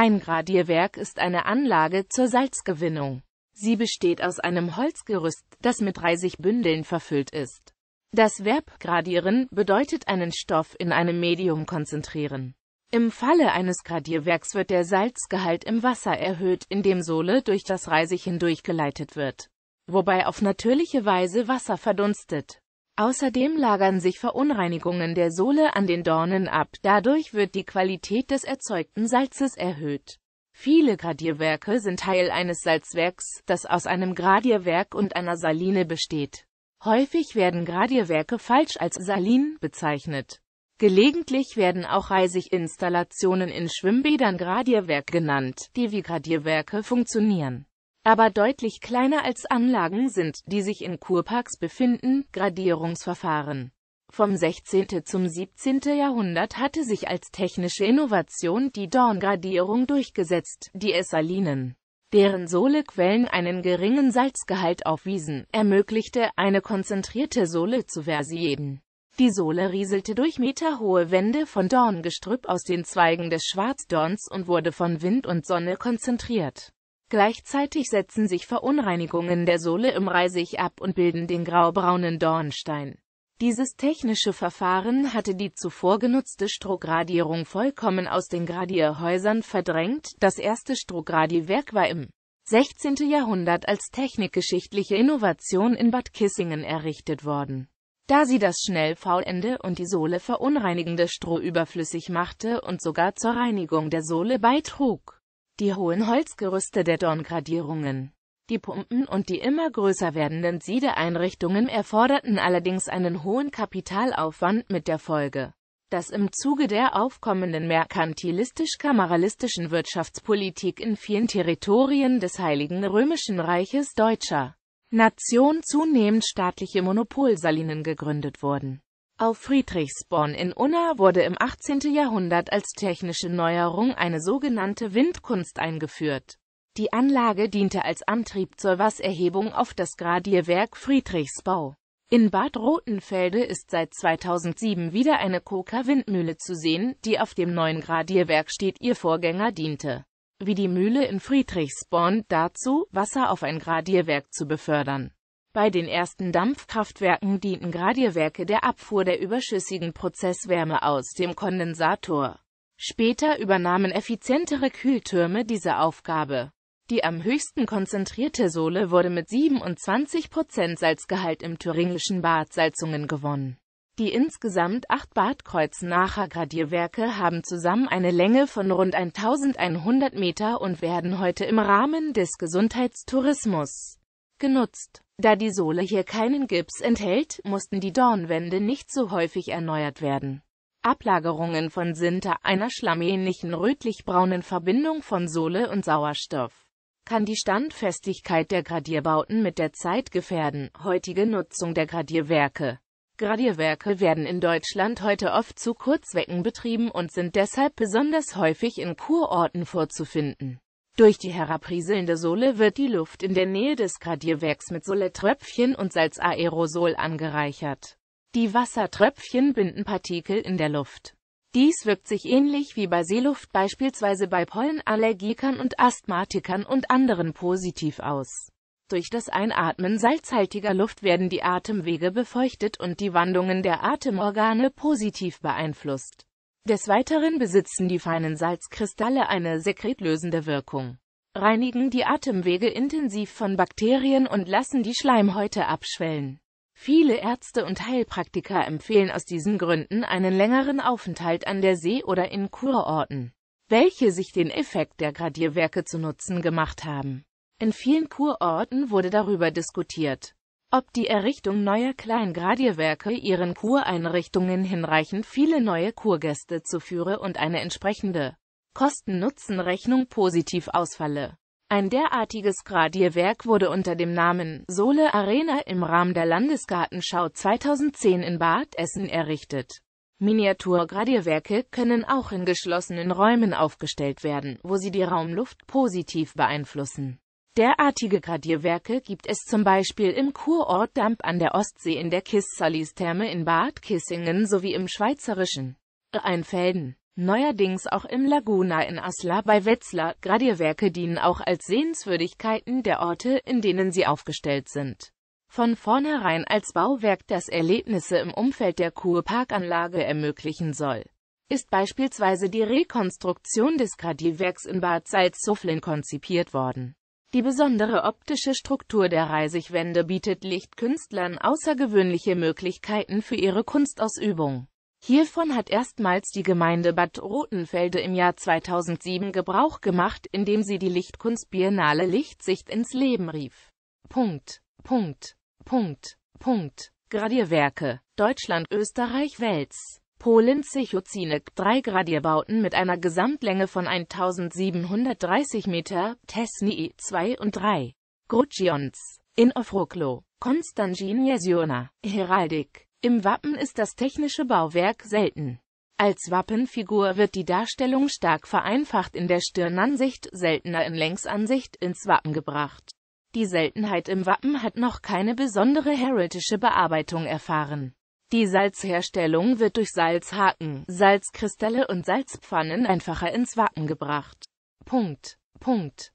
Ein Gradierwerk ist eine Anlage zur Salzgewinnung. Sie besteht aus einem Holzgerüst, das mit 30 Bündeln verfüllt ist. Das Verb gradieren bedeutet einen Stoff in einem Medium konzentrieren. Im Falle eines Gradierwerks wird der Salzgehalt im Wasser erhöht, indem Sohle durch das Reisig hindurchgeleitet wird, wobei auf natürliche Weise Wasser verdunstet. Außerdem lagern sich Verunreinigungen der Sohle an den Dornen ab, dadurch wird die Qualität des erzeugten Salzes erhöht. Viele Gradierwerke sind Teil eines Salzwerks, das aus einem Gradierwerk und einer Saline besteht. Häufig werden Gradierwerke falsch als Salin bezeichnet. Gelegentlich werden auch Reisiginstallationen in Schwimmbädern Gradierwerk genannt, die wie Gradierwerke funktionieren aber deutlich kleiner als Anlagen sind, die sich in Kurparks befinden. Gradierungsverfahren vom 16. zum 17. Jahrhundert hatte sich als technische Innovation die Dorngradierung durchgesetzt, die Essalinen, deren Sohlequellen einen geringen Salzgehalt aufwiesen, ermöglichte, eine konzentrierte Sohle zu versieren. Die Sohle rieselte durch meterhohe Wände von Dorngestrüpp aus den Zweigen des Schwarzdorns und wurde von Wind und Sonne konzentriert. Gleichzeitig setzen sich Verunreinigungen der Sohle im Reisig ab und bilden den graubraunen Dornstein. Dieses technische Verfahren hatte die zuvor genutzte Strohgradierung vollkommen aus den Gradierhäusern verdrängt. Das erste Strohgradierwerk war im 16. Jahrhundert als technikgeschichtliche Innovation in Bad Kissingen errichtet worden. Da sie das schnell faulende und die Sohle verunreinigende Stroh überflüssig machte und sogar zur Reinigung der Sohle beitrug die hohen Holzgerüste der Dorngradierungen. Die Pumpen und die immer größer werdenden Siedeeinrichtungen erforderten allerdings einen hohen Kapitalaufwand mit der Folge, dass im Zuge der aufkommenden merkantilistisch-kameralistischen Wirtschaftspolitik in vielen Territorien des Heiligen Römischen Reiches deutscher Nation zunehmend staatliche Monopolsalinen gegründet wurden auf Friedrichsborn in Unna wurde im 18. Jahrhundert als technische Neuerung eine sogenannte Windkunst eingeführt. Die Anlage diente als Antrieb zur Wasserhebung auf das Gradierwerk Friedrichsbau. In Bad Rotenfelde ist seit 2007 wieder eine Koka-Windmühle zu sehen, die auf dem neuen Gradierwerk steht ihr Vorgänger diente. Wie die Mühle in Friedrichsborn dazu, Wasser auf ein Gradierwerk zu befördern. Bei den ersten Dampfkraftwerken dienten Gradierwerke der Abfuhr der überschüssigen Prozesswärme aus dem Kondensator. Später übernahmen effizientere Kühltürme diese Aufgabe. Die am höchsten konzentrierte Sohle wurde mit 27% Salzgehalt im thüringischen Bad Salzungen gewonnen. Die insgesamt acht badkreuznacher Gradierwerke haben zusammen eine Länge von rund 1100 Meter und werden heute im Rahmen des Gesundheitstourismus genutzt. Da die Sohle hier keinen Gips enthält, mussten die Dornwände nicht so häufig erneuert werden. Ablagerungen von Sinter, einer schlammähnlichen rötlich-braunen Verbindung von Sohle und Sauerstoff, kann die Standfestigkeit der Gradierbauten mit der Zeit gefährden. Heutige Nutzung der Gradierwerke Gradierwerke werden in Deutschland heute oft zu Kurzwecken betrieben und sind deshalb besonders häufig in Kurorten vorzufinden. Durch die herabrieselnde Sohle wird die Luft in der Nähe des Gradierwerks mit Soletröpfchen und Salzaerosol angereichert. Die Wassertröpfchen binden Partikel in der Luft. Dies wirkt sich ähnlich wie bei Seeluft beispielsweise bei Pollenallergikern und Asthmatikern und anderen positiv aus. Durch das Einatmen salzhaltiger Luft werden die Atemwege befeuchtet und die Wandungen der Atemorgane positiv beeinflusst. Des Weiteren besitzen die feinen Salzkristalle eine sekretlösende Wirkung, reinigen die Atemwege intensiv von Bakterien und lassen die Schleimhäute abschwellen. Viele Ärzte und Heilpraktiker empfehlen aus diesen Gründen einen längeren Aufenthalt an der See oder in Kurorten, welche sich den Effekt der Gradierwerke zu Nutzen gemacht haben. In vielen Kurorten wurde darüber diskutiert, ob die Errichtung neuer Kleingradierwerke ihren Kureinrichtungen hinreichend viele neue Kurgäste zuführe und eine entsprechende Kosten-Nutzen-Rechnung positiv ausfalle. Ein derartiges Gradierwerk wurde unter dem Namen Sole Arena im Rahmen der Landesgartenschau 2010 in Bad Essen errichtet. Miniaturgradierwerke können auch in geschlossenen Räumen aufgestellt werden, wo sie die Raumluft positiv beeinflussen. Derartige Gradierwerke gibt es zum Beispiel im Kurort Damp an der Ostsee in der Kissalis-Therme in Bad Kissingen sowie im schweizerischen Einfelden. Neuerdings auch im Laguna in Asla bei Wetzlar. Gradierwerke dienen auch als Sehenswürdigkeiten der Orte, in denen sie aufgestellt sind. Von vornherein als Bauwerk, das Erlebnisse im Umfeld der Kurparkanlage ermöglichen soll, ist beispielsweise die Rekonstruktion des Gradierwerks in Bad Salzuflen konzipiert worden die besondere optische Struktur der Reisigwände bietet Lichtkünstlern außergewöhnliche Möglichkeiten für ihre Kunstausübung. Hiervon hat erstmals die Gemeinde Bad Rotenfelde im Jahr 2007 Gebrauch gemacht, indem sie die Lichtkunstbiennale Lichtsicht ins Leben rief. Punkt. Punkt. Punkt. Punkt. Gradierwerke. Deutschland, Österreich, Wels. Polens Sichuzinek, drei Gradierbauten mit einer Gesamtlänge von 1730 Meter, Tesni 2 und 3. Grudzions. In Ofroklo. Konstantin Jesiona. Heraldik. Im Wappen ist das technische Bauwerk selten. Als Wappenfigur wird die Darstellung stark vereinfacht in der Stirnansicht, seltener in Längsansicht, ins Wappen gebracht. Die Seltenheit im Wappen hat noch keine besondere heraldische Bearbeitung erfahren. Die Salzherstellung wird durch Salzhaken, Salzkristalle und Salzpfannen einfacher ins Wacken gebracht. Punkt. Punkt.